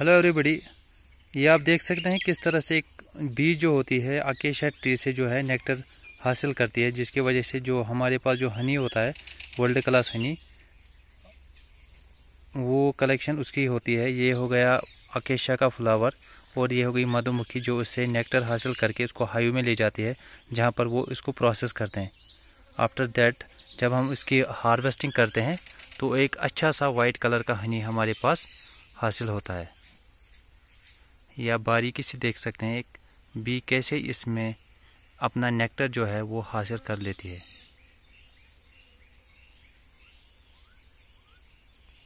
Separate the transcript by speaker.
Speaker 1: hello everybody ये आप देख सकते हैं किस तरह से एक बीज जो होती है आकेशा ट्री से जो है नेक्टर हासिल करती है जिसकी वजह से जो हमारे पास जो हनी होता है वर्ल्ड क्लास हनी वो कलेक्शन उसकी होती है ये हो गया आकेशा का फ्लावर और ये हो गई मधुमक्खी जो उससे नेक्टर हासिल करके उसको हायू में ले जाती है जहाँ पर वो इसको प्रोसेस करते हैं आफ्टर दैट जब हम इसकी हार्वेस्टिंग करते हैं तो एक अच्छा सा वाइट कलर का हनी हमारे पास हासिल होता है या बारीकी से देख सकते हैं एक बी कैसे इसमें अपना नेक्टर जो है वो हासिल कर लेती है